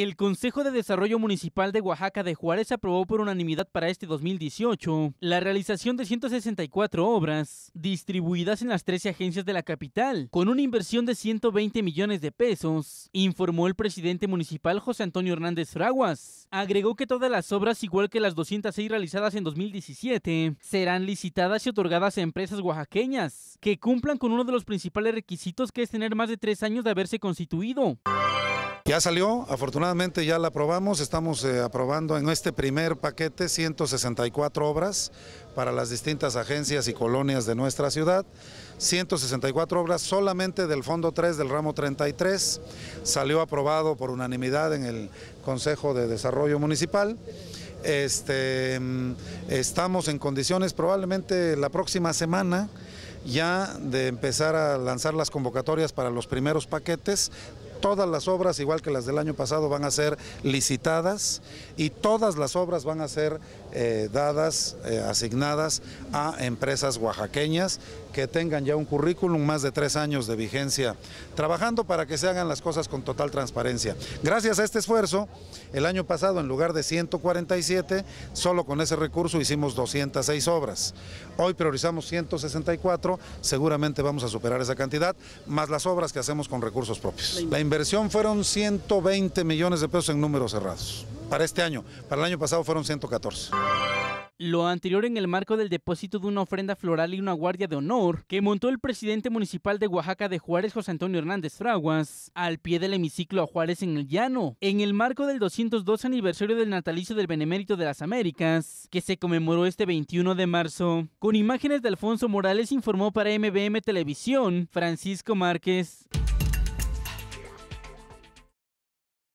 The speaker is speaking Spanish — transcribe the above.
El Consejo de Desarrollo Municipal de Oaxaca de Juárez aprobó por unanimidad para este 2018 la realización de 164 obras distribuidas en las 13 agencias de la capital, con una inversión de 120 millones de pesos, informó el presidente municipal José Antonio Hernández Fraguas. Agregó que todas las obras, igual que las 206 realizadas en 2017, serán licitadas y otorgadas a empresas oaxaqueñas que cumplan con uno de los principales requisitos que es tener más de tres años de haberse constituido. Ya salió, afortunadamente ya la aprobamos, estamos eh, aprobando en este primer paquete 164 obras para las distintas agencias y colonias de nuestra ciudad, 164 obras solamente del Fondo 3 del ramo 33, salió aprobado por unanimidad en el Consejo de Desarrollo Municipal. Este, mm, estamos en condiciones probablemente la próxima semana ya de empezar a lanzar las convocatorias para los primeros paquetes, Todas las obras, igual que las del año pasado, van a ser licitadas y todas las obras van a ser eh, dadas, eh, asignadas a empresas oaxaqueñas que tengan ya un currículum, más de tres años de vigencia, trabajando para que se hagan las cosas con total transparencia. Gracias a este esfuerzo, el año pasado en lugar de 147, solo con ese recurso hicimos 206 obras. Hoy priorizamos 164, seguramente vamos a superar esa cantidad, más las obras que hacemos con recursos propios inversión fueron 120 millones de pesos en números cerrados para este año. Para el año pasado fueron 114. Lo anterior en el marco del depósito de una ofrenda floral y una guardia de honor que montó el presidente municipal de Oaxaca de Juárez, José Antonio Hernández Fraguas, al pie del hemiciclo a Juárez en el Llano, en el marco del 202 aniversario del natalicio del Benemérito de las Américas, que se conmemoró este 21 de marzo. Con imágenes de Alfonso Morales informó para MBM Televisión Francisco Márquez.